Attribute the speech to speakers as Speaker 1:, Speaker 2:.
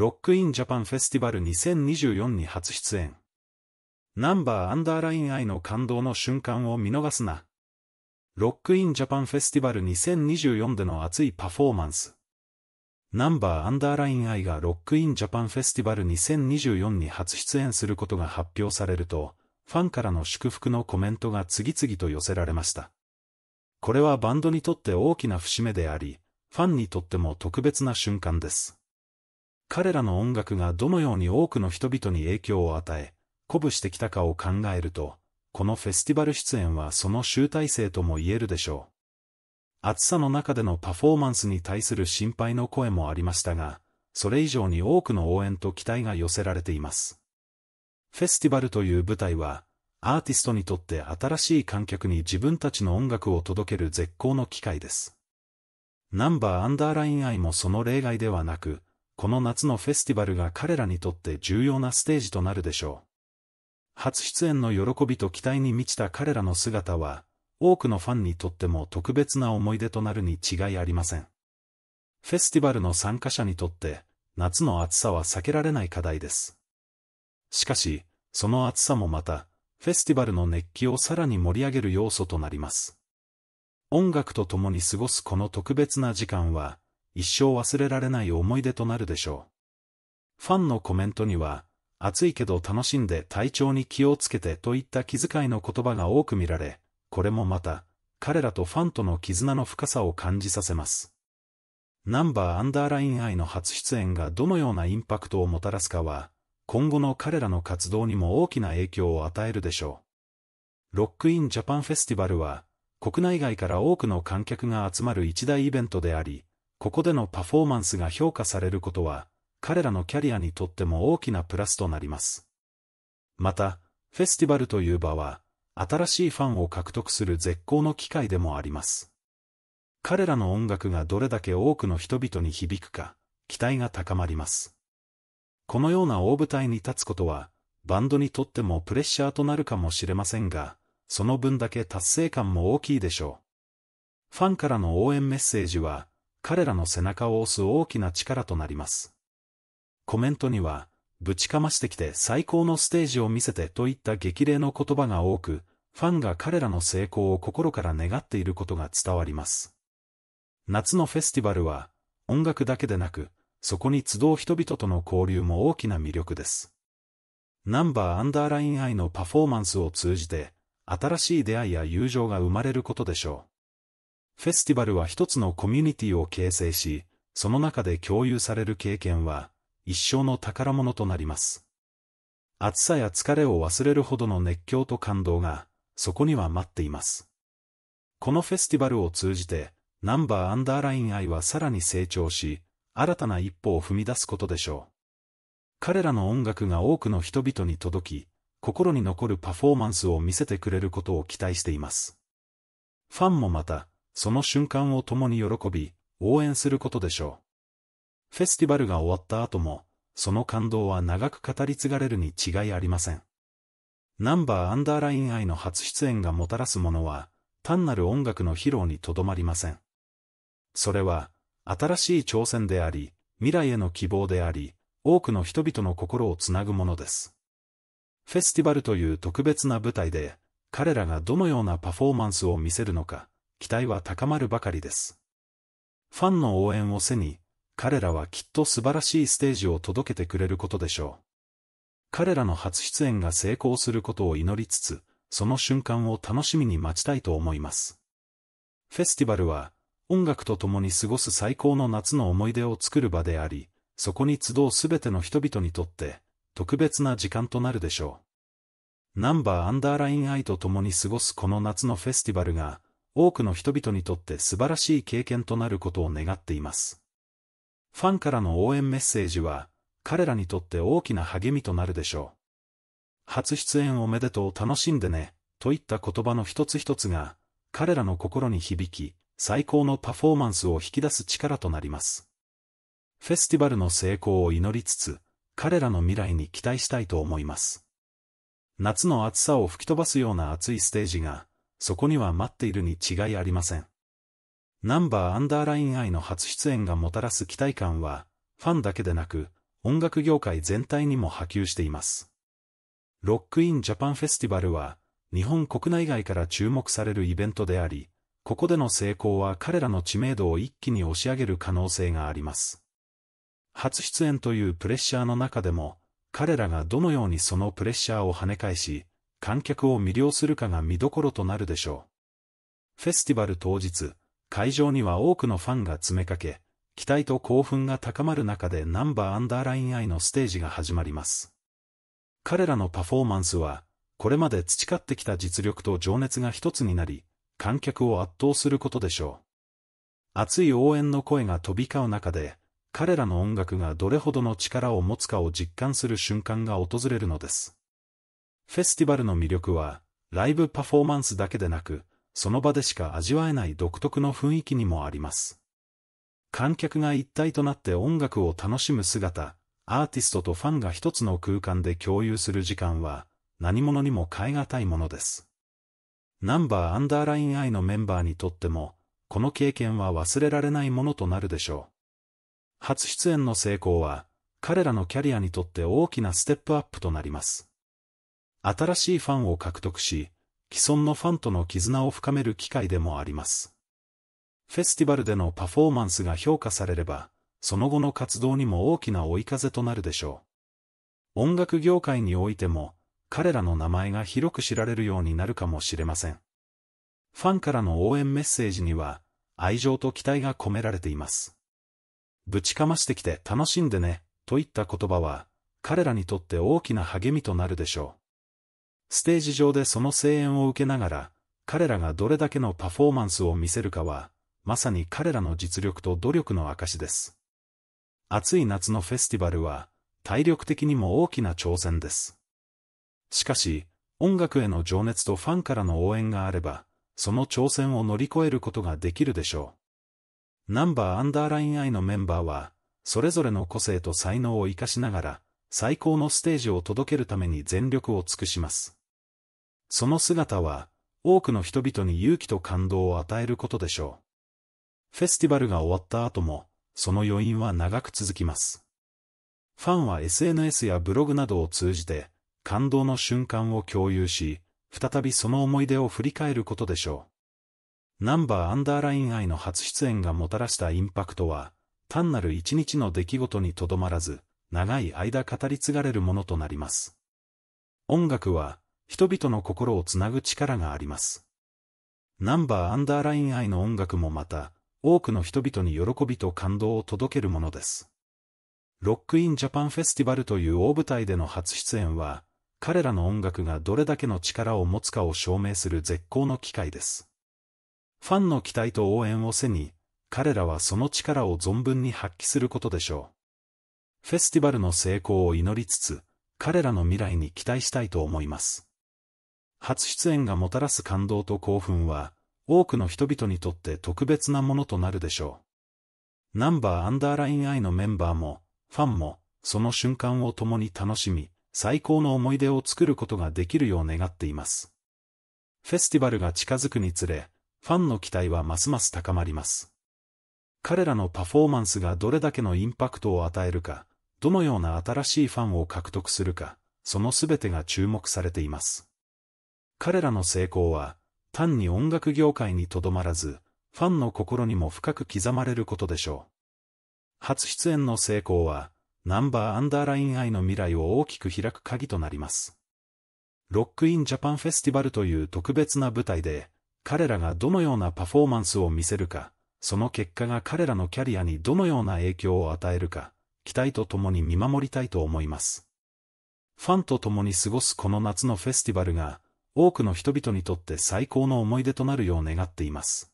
Speaker 1: ロックインジャパンフェスティバル2024に初出演。ナンバーアンダーライン愛の感動の瞬間を見逃すな。ロックインジャパンフェスティバル2024での熱いパフォーマンス。ナンバーアンダーライン愛がロックインジャパンフェスティバル2024に初出演することが発表されると、ファンからの祝福のコメントが次々と寄せられました。これはバンドにとって大きな節目であり、ファンにとっても特別な瞬間です。彼らの音楽がどのように多くの人々に影響を与え、鼓舞してきたかを考えると、このフェスティバル出演はその集大成とも言えるでしょう。暑さの中でのパフォーマンスに対する心配の声もありましたが、それ以上に多くの応援と期待が寄せられています。フェスティバルという舞台は、アーティストにとって新しい観客に自分たちの音楽を届ける絶好の機会です。ナンバーアンダーライン愛もその例外ではなく、この夏のフェスティバルが彼らにとって重要なステージとなるでしょう。初出演の喜びと期待に満ちた彼らの姿は、多くのファンにとっても特別な思い出となるに違いありません。フェスティバルの参加者にとって、夏の暑さは避けられない課題です。しかし、その暑さもまた、フェスティバルの熱気をさらに盛り上げる要素となります。音楽と共に過ごすこの特別な時間は、一生忘れられない思い出となるでしょう。ファンのコメントには、暑いけど楽しんで体調に気をつけてといった気遣いの言葉が多く見られ、これもまた、彼らとファンとの絆の深さを感じさせます。ナンバーアンダーライン愛の初出演がどのようなインパクトをもたらすかは、今後の彼らの活動にも大きな影響を与えるでしょう。ロックインジャパンフェスティバルは、国内外から多くの観客が集まる一大イベントであり、ここでのパフォーマンスが評価されることは、彼らのキャリアにとっても大きなプラスとなります。また、フェスティバルという場は、新しいファンを獲得する絶好の機会でもあります。彼らの音楽がどれだけ多くの人々に響くか、期待が高まります。このような大舞台に立つことは、バンドにとってもプレッシャーとなるかもしれませんが、その分だけ達成感も大きいでしょう。ファンからの応援メッセージは、彼らの背中を押す大きな力となります。コメントには、ぶちかましてきて最高のステージを見せてといった激励の言葉が多く、ファンが彼らの成功を心から願っていることが伝わります。夏のフェスティバルは、音楽だけでなく、そこに集う人々との交流も大きな魅力です。ナンバーアンダーライン愛のパフォーマンスを通じて、新しい出会いや友情が生まれることでしょう。フェスティバルは一つのコミュニティを形成し、その中で共有される経験は、一生の宝物となります。暑さや疲れを忘れるほどの熱狂と感動が、そこには待っています。このフェスティバルを通じて、ナンバーアンダーライン愛はさらに成長し、新たな一歩を踏み出すことでしょう。彼らの音楽が多くの人々に届き、心に残るパフォーマンスを見せてくれることを期待しています。ファンもまた、その瞬間を共に喜び、応援することでしょう。フェスティバルが終わった後も、その感動は長く語り継がれるに違いありません。ナンバーアンダーライン愛の初出演がもたらすものは、単なる音楽の披露にとどまりません。それは、新しい挑戦であり、未来への希望であり、多くの人々の心をつなぐものです。フェスティバルという特別な舞台で、彼らがどのようなパフォーマンスを見せるのか、期待は高まるばかりです。ファンの応援を背に、彼らはきっと素晴らしいステージを届けてくれることでしょう。彼らの初出演が成功することを祈りつつ、その瞬間を楽しみに待ちたいと思います。フェスティバルは、音楽と共に過ごす最高の夏の思い出を作る場であり、そこに集うすべての人々にとって、特別な時間となるでしょう。ナンバーアンダーラインアイと共に過ごすこの夏のフェスティバルが、多くの人々にとって素晴らしい経験となることを願っています。ファンからの応援メッセージは、彼らにとって大きな励みとなるでしょう。初出演おめでとう楽しんでね、といった言葉の一つ一つが、彼らの心に響き、最高のパフォーマンスを引き出す力となります。フェスティバルの成功を祈りつつ、彼らの未来に期待したいと思います。夏の暑さを吹き飛ばすような暑いステージが、そこには待っているに違いありません。ナンバーアンダーライン愛の初出演がもたらす期待感は、ファンだけでなく、音楽業界全体にも波及しています。ロックインジャパンフェスティバルは、日本国内外から注目されるイベントであり、ここでの成功は彼らの知名度を一気に押し上げる可能性があります。初出演というプレッシャーの中でも、彼らがどのようにそのプレッシャーを跳ね返し、観客を魅了するかが見どころとなるでしょう。フェスティバル当日、会場には多くのファンが詰めかけ、期待と興奮が高まる中でナンバーアンダーラインアイのステージが始まります。彼らのパフォーマンスは、これまで培ってきた実力と情熱が一つになり、観客を圧倒することでしょう。熱い応援の声が飛び交う中で、彼らの音楽がどれほどの力を持つかを実感する瞬間が訪れるのです。フェスティバルの魅力は、ライブパフォーマンスだけでなく、その場でしか味わえない独特の雰囲気にもあります。観客が一体となって音楽を楽しむ姿、アーティストとファンが一つの空間で共有する時間は、何者にも変え難いものです。ナンバーアンダーライン I のメンバーにとっても、この経験は忘れられないものとなるでしょう。初出演の成功は、彼らのキャリアにとって大きなステップアップとなります。新しいファンを獲得し、既存のファンとの絆を深める機会でもあります。フェスティバルでのパフォーマンスが評価されれば、その後の活動にも大きな追い風となるでしょう。音楽業界においても、彼らの名前が広く知られるようになるかもしれません。ファンからの応援メッセージには、愛情と期待が込められています。ぶちかましてきて楽しんでね、といった言葉は、彼らにとって大きな励みとなるでしょう。ステージ上でその声援を受けながら、彼らがどれだけのパフォーマンスを見せるかは、まさに彼らの実力と努力の証です。暑い夏のフェスティバルは、体力的にも大きな挑戦です。しかし、音楽への情熱とファンからの応援があれば、その挑戦を乗り越えることができるでしょう。ナンバーアンダーラインアイのメンバーは、それぞれの個性と才能を活かしながら、最高のステージを届けるために全力を尽くします。その姿は、多くの人々に勇気と感動を与えることでしょう。フェスティバルが終わった後も、その余韻は長く続きます。ファンは SNS やブログなどを通じて、感動の瞬間を共有し、再びその思い出を振り返ることでしょう。ナンバーアンダーライン愛の初出演がもたらしたインパクトは、単なる一日の出来事にとどまらず、長い間語り継がれるものとなります。音楽は、人々の心をつなぐ力があります。ナンバーアンダーライン愛の音楽もまた、多くの人々に喜びと感動を届けるものです。ロックインジャパンフェスティバルという大舞台での初出演は、彼らの音楽がどれだけの力を持つかを証明する絶好の機会です。ファンの期待と応援を背に、彼らはその力を存分に発揮することでしょう。フェスティバルの成功を祈りつつ、彼らの未来に期待したいと思います。初出演がもたらす感動と興奮は、多くの人々にとって特別なものとなるでしょう。ナンバーアンダーラインアイのメンバーも、ファンも、その瞬間を共に楽しみ、最高の思い出を作ることができるよう願っています。フェスティバルが近づくにつれ、ファンの期待はますます高まります。彼らのパフォーマンスがどれだけのインパクトを与えるか、どのような新しいファンを獲得するか、その全てが注目されています。彼らの成功は、単に音楽業界にとどまらず、ファンの心にも深く刻まれることでしょう。初出演の成功は、ナンバーアンダーライン愛の未来を大きく開く鍵となります。ロックインジャパンフェスティバルという特別な舞台で、彼らがどのようなパフォーマンスを見せるか、その結果が彼らのキャリアにどのような影響を与えるか、期待とともに見守りたいと思います。ファンと共に過ごすこの夏のフェスティバルが、多くの人々にとって最高の思い出となるよう願っています。